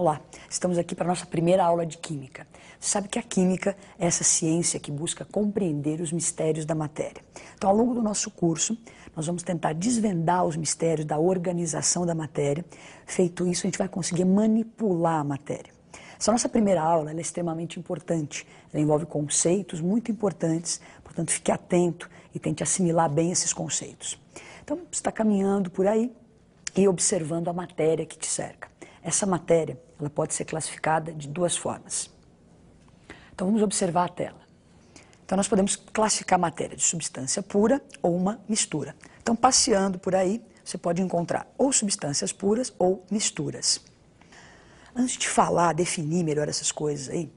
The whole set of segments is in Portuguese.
Olá, estamos aqui para a nossa primeira aula de Química. Você sabe que a Química é essa ciência que busca compreender os mistérios da matéria. Então, ao longo do nosso curso, nós vamos tentar desvendar os mistérios da organização da matéria. Feito isso, a gente vai conseguir manipular a matéria. Essa nossa primeira aula é extremamente importante. Ela envolve conceitos muito importantes, portanto, fique atento e tente assimilar bem esses conceitos. Então, você está caminhando por aí e observando a matéria que te cerca. Essa matéria ela pode ser classificada de duas formas. Então vamos observar a tela. Então nós podemos classificar a matéria de substância pura ou uma mistura. Então passeando por aí, você pode encontrar ou substâncias puras ou misturas. Antes de falar, definir melhor essas coisas aí,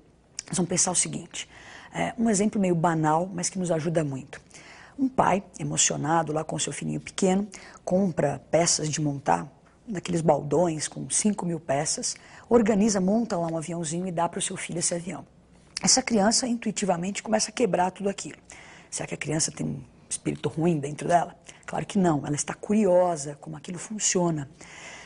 nós vamos pensar o seguinte: é um exemplo meio banal, mas que nos ajuda muito. Um pai, emocionado lá com seu filhinho pequeno, compra peças de montar naqueles baldões com 5 mil peças, organiza, monta lá um aviãozinho e dá para o seu filho esse avião. Essa criança intuitivamente começa a quebrar tudo aquilo. Será que a criança tem um espírito ruim dentro dela? Claro que não, ela está curiosa como aquilo funciona.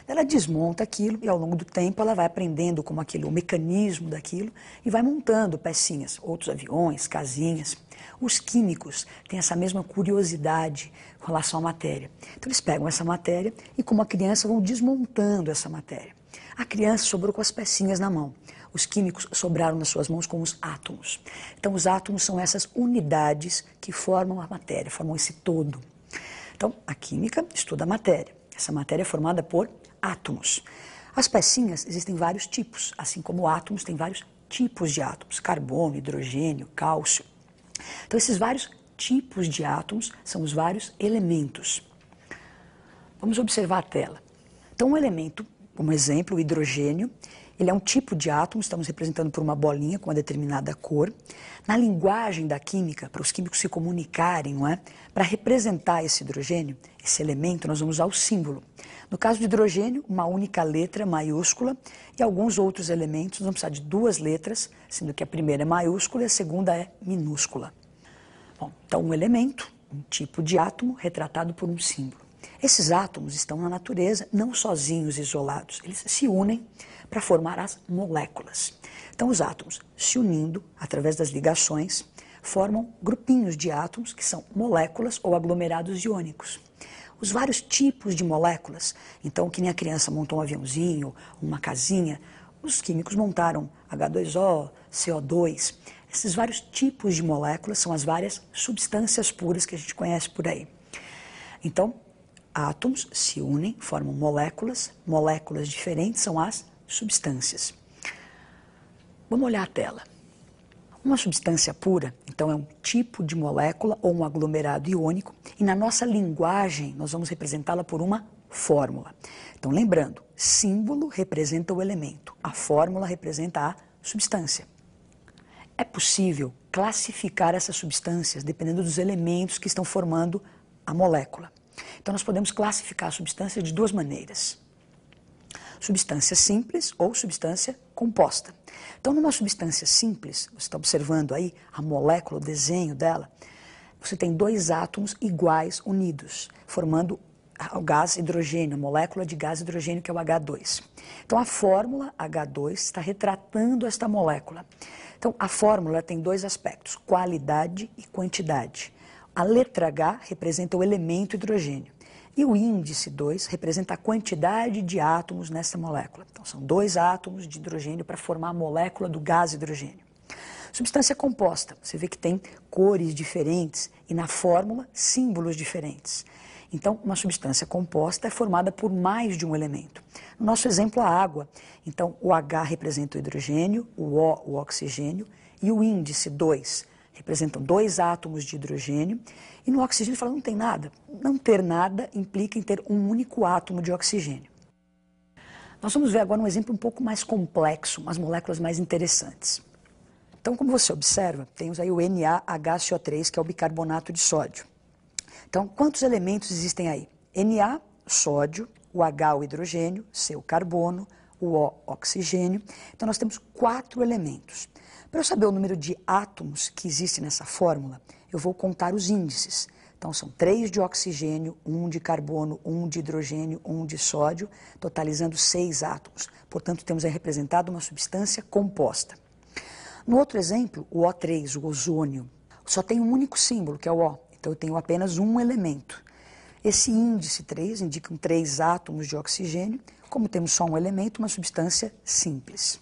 Ela desmonta aquilo e ao longo do tempo ela vai aprendendo como aquilo, o mecanismo daquilo e vai montando pecinhas, outros aviões, casinhas. Os químicos têm essa mesma curiosidade com relação à matéria. Então eles pegam essa matéria e como a criança vão desmontando essa matéria. A criança sobrou com as pecinhas na mão. Os químicos sobraram nas suas mãos com os átomos. Então os átomos são essas unidades que formam a matéria, formam esse todo. Então, a química estuda a matéria. Essa matéria é formada por átomos. As pecinhas existem vários tipos, assim como átomos tem vários tipos de átomos: carbono, hidrogênio, cálcio. Então, esses vários tipos de átomos são os vários elementos. Vamos observar a tela. Então, um elemento, como exemplo, o hidrogênio, ele é um tipo de átomo, estamos representando por uma bolinha com uma determinada cor. Na linguagem da química, para os químicos se comunicarem, não é? Para representar esse hidrogênio, esse elemento, nós vamos usar o símbolo. No caso de hidrogênio, uma única letra maiúscula e alguns outros elementos, vamos precisar de duas letras, sendo que a primeira é maiúscula e a segunda é minúscula. Bom, então um elemento, um tipo de átomo retratado por um símbolo. Esses átomos estão na natureza não sozinhos, isolados, eles se unem para formar as moléculas. Então, os átomos se unindo através das ligações formam grupinhos de átomos que são moléculas ou aglomerados iônicos. Os vários tipos de moléculas, então, que nem a criança montou um aviãozinho, uma casinha, os químicos montaram H2O, CO2. Esses vários tipos de moléculas são as várias substâncias puras que a gente conhece por aí. Então, átomos se unem, formam moléculas, moléculas diferentes são as substâncias. Vamos olhar a tela. Uma substância pura, então, é um tipo de molécula ou um aglomerado iônico, e na nossa linguagem nós vamos representá-la por uma fórmula. Então, lembrando, símbolo representa o elemento, a fórmula representa a substância. É possível classificar essas substâncias dependendo dos elementos que estão formando a molécula. Então, nós podemos classificar a substância de duas maneiras substância simples ou substância composta. Então, numa substância simples, você está observando aí a molécula, o desenho dela, você tem dois átomos iguais unidos, formando o gás hidrogênio, a molécula de gás hidrogênio que é o H2. Então, a fórmula H2 está retratando esta molécula. Então, a fórmula tem dois aspectos, qualidade e quantidade. A letra H representa o elemento hidrogênio. E o índice 2 representa a quantidade de átomos nessa molécula. Então, são dois átomos de hidrogênio para formar a molécula do gás hidrogênio. Substância composta, você vê que tem cores diferentes e na fórmula símbolos diferentes. Então, uma substância composta é formada por mais de um elemento. No nosso exemplo, a água. Então, o H representa o hidrogênio, o O, o oxigênio e o índice 2 representam dois átomos de hidrogênio, e no oxigênio fala não tem nada. Não ter nada implica em ter um único átomo de oxigênio. Nós vamos ver agora um exemplo um pouco mais complexo, umas moléculas mais interessantes. Então, como você observa, temos aí o NaHCO3, que é o bicarbonato de sódio. Então, quantos elementos existem aí? Na, sódio, o H, o hidrogênio, C, o carbono, o O, oxigênio. Então, nós temos quatro elementos. Para eu saber o número de átomos que existe nessa fórmula, eu vou contar os índices. Então, são três de oxigênio, um de carbono, um de hidrogênio, um de sódio, totalizando seis átomos. Portanto, temos aí representado uma substância composta. No outro exemplo, o O3, o ozônio, só tem um único símbolo, que é o O. Então, eu tenho apenas um elemento. Esse índice 3 indica três átomos de oxigênio. Como temos só um elemento, uma substância simples.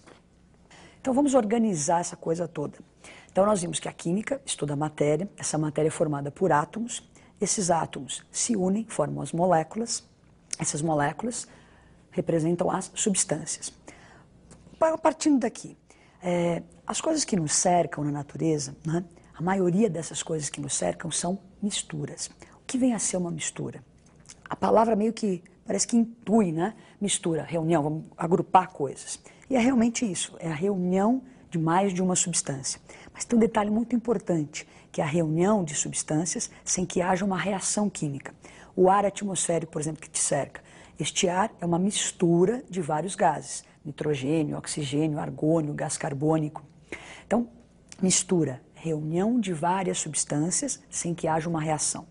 Então vamos organizar essa coisa toda. Então nós vimos que a química estuda a matéria, essa matéria é formada por átomos, esses átomos se unem, formam as moléculas, essas moléculas representam as substâncias. Partindo daqui, é, as coisas que nos cercam na natureza, né, a maioria dessas coisas que nos cercam são misturas. O que vem a ser uma mistura? A palavra meio que parece que intui, né? Mistura, reunião, vamos agrupar coisas. E é realmente isso, é a reunião de mais de uma substância. Mas tem um detalhe muito importante, que é a reunião de substâncias sem que haja uma reação química. O ar atmosférico, por exemplo, que te cerca, este ar é uma mistura de vários gases, nitrogênio, oxigênio, argônio, gás carbônico. Então, mistura, reunião de várias substâncias sem que haja uma reação.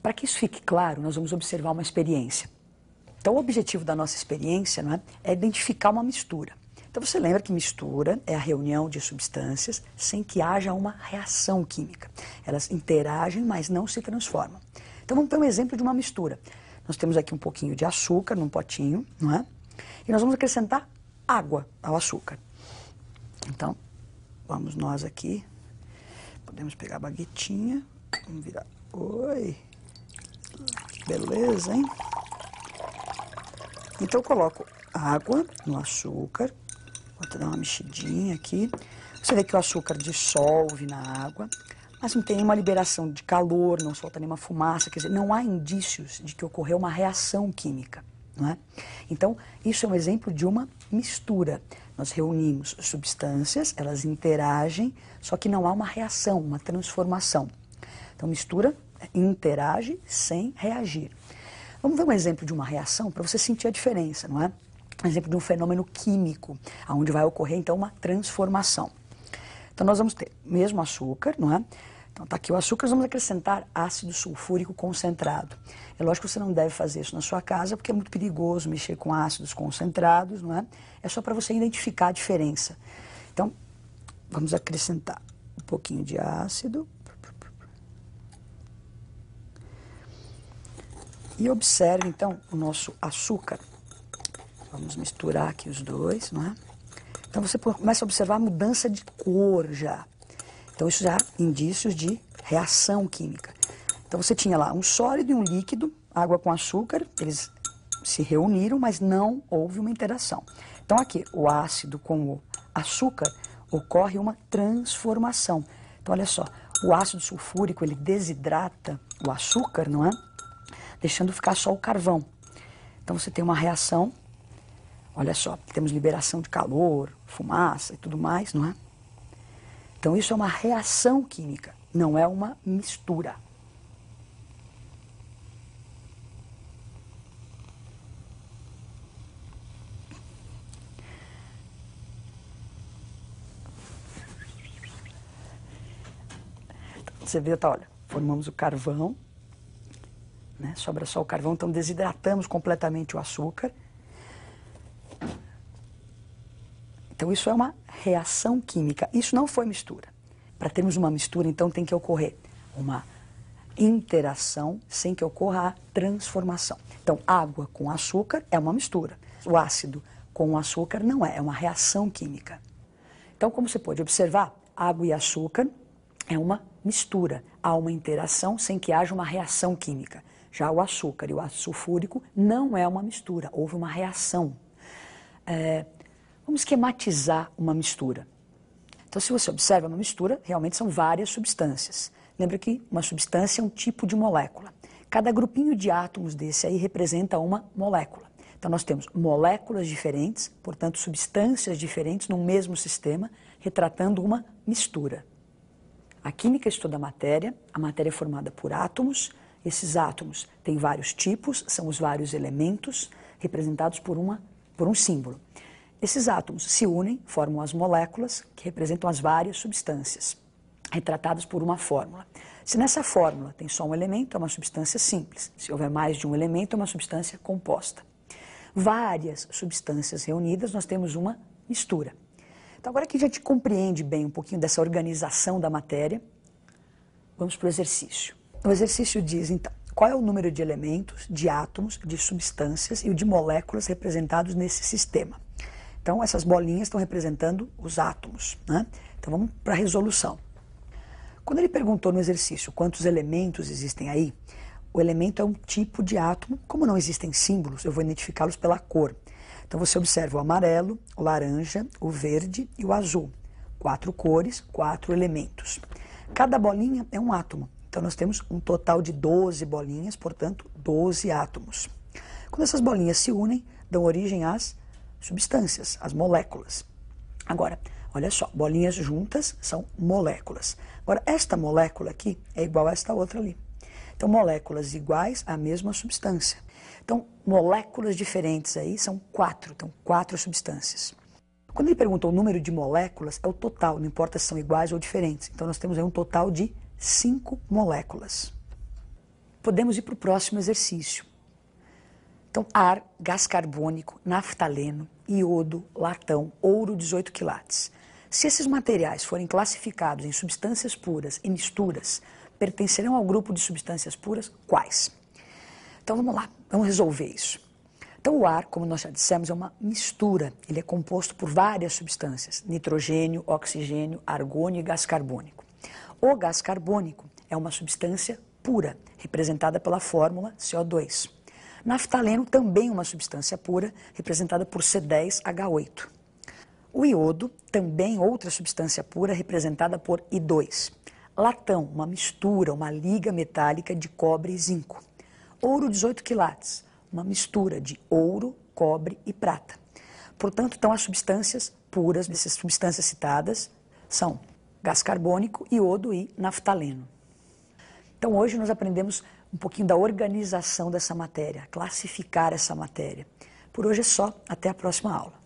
Para que isso fique claro, nós vamos observar uma experiência. Então, o objetivo da nossa experiência não é, é identificar uma mistura. Então, você lembra que mistura é a reunião de substâncias sem que haja uma reação química. Elas interagem, mas não se transformam. Então, vamos ter um exemplo de uma mistura. Nós temos aqui um pouquinho de açúcar num potinho, não é? E nós vamos acrescentar água ao açúcar. Então, vamos nós aqui. Podemos pegar a baguetinha. Vamos virar. Oi! Beleza, hein? Então, eu coloco água no açúcar, vou dar uma mexidinha aqui. Você vê que o açúcar dissolve na água, mas não tem nenhuma liberação de calor, não solta nenhuma fumaça, quer dizer, não há indícios de que ocorreu uma reação química. Não é? Então, isso é um exemplo de uma mistura. Nós reunimos substâncias, elas interagem, só que não há uma reação, uma transformação. Então, mistura interage sem reagir. Vamos ver um exemplo de uma reação para você sentir a diferença, não é? Um exemplo de um fenômeno químico, onde vai ocorrer então uma transformação. Então nós vamos ter mesmo açúcar, não é? Então tá aqui o açúcar, nós vamos acrescentar ácido sulfúrico concentrado. É lógico que você não deve fazer isso na sua casa, porque é muito perigoso mexer com ácidos concentrados, não é? É só para você identificar a diferença. Então, vamos acrescentar um pouquinho de ácido E observe então o nosso açúcar. Vamos misturar aqui os dois, não é? Então você começa a observar a mudança de cor já. Então isso já é indícios de reação química. Então você tinha lá um sólido e um líquido, água com açúcar, eles se reuniram, mas não houve uma interação. Então aqui, o ácido com o açúcar ocorre uma transformação. Então olha só, o ácido sulfúrico ele desidrata o açúcar, não é? deixando ficar só o carvão. Então você tem uma reação, olha só, temos liberação de calor, fumaça e tudo mais, não é? Então isso é uma reação química, não é uma mistura. Você vê, tá, olha, formamos o carvão, né? sobra só o carvão, então desidratamos completamente o açúcar. Então isso é uma reação química, isso não foi mistura. Para termos uma mistura, então tem que ocorrer uma interação sem que ocorra a transformação. Então, água com açúcar é uma mistura. O ácido com o açúcar não é, é uma reação química. Então, como você pode observar, água e açúcar é uma mistura. Há uma interação sem que haja uma reação química. Já o açúcar e o ácido sulfúrico não é uma mistura, houve uma reação. É, vamos esquematizar uma mistura. Então, se você observa, uma mistura realmente são várias substâncias. Lembra que uma substância é um tipo de molécula. Cada grupinho de átomos desse aí representa uma molécula. Então, nós temos moléculas diferentes, portanto, substâncias diferentes no mesmo sistema, retratando uma mistura. A química estuda a matéria, a matéria é formada por átomos, esses átomos têm vários tipos, são os vários elementos representados por, uma, por um símbolo. Esses átomos se unem, formam as moléculas, que representam as várias substâncias, retratadas por uma fórmula. Se nessa fórmula tem só um elemento, é uma substância simples. Se houver mais de um elemento, é uma substância composta. Várias substâncias reunidas, nós temos uma mistura. Então, agora que a gente compreende bem um pouquinho dessa organização da matéria, vamos para o exercício. O exercício diz, então, qual é o número de elementos, de átomos, de substâncias e o de moléculas representados nesse sistema. Então, essas bolinhas estão representando os átomos. Né? Então, vamos para a resolução. Quando ele perguntou no exercício quantos elementos existem aí, o elemento é um tipo de átomo. Como não existem símbolos, eu vou identificá-los pela cor. Então, você observa o amarelo, o laranja, o verde e o azul. Quatro cores, quatro elementos. Cada bolinha é um átomo. Então nós temos um total de 12 bolinhas, portanto, 12 átomos. Quando essas bolinhas se unem, dão origem às substâncias, às moléculas. Agora, olha só, bolinhas juntas são moléculas. Agora, esta molécula aqui é igual a esta outra ali. Então, moléculas iguais à mesma substância. Então, moléculas diferentes aí são quatro, então quatro substâncias. Quando ele pergunta o número de moléculas, é o total, não importa se são iguais ou diferentes. Então, nós temos aí um total de cinco moléculas. Podemos ir para o próximo exercício. Então, ar, gás carbônico, naftaleno, iodo, latão, ouro 18 quilates. Se esses materiais forem classificados em substâncias puras e misturas, pertencerão ao grupo de substâncias puras quais? Então vamos lá, vamos resolver isso. Então o ar, como nós já dissemos, é uma mistura. Ele é composto por várias substâncias: nitrogênio, oxigênio, argônio e gás carbônico. O gás carbônico é uma substância pura, representada pela fórmula CO2. Naftaleno também é uma substância pura, representada por C10H8. O iodo, também é outra substância pura, representada por I2. Latão, uma mistura, uma liga metálica de cobre e zinco. Ouro 18 quilates, uma mistura de ouro, cobre e prata. Portanto, então, as substâncias puras dessas substâncias citadas são gás carbônico, iodo e naftaleno. Então hoje nós aprendemos um pouquinho da organização dessa matéria, classificar essa matéria. Por hoje é só, até a próxima aula.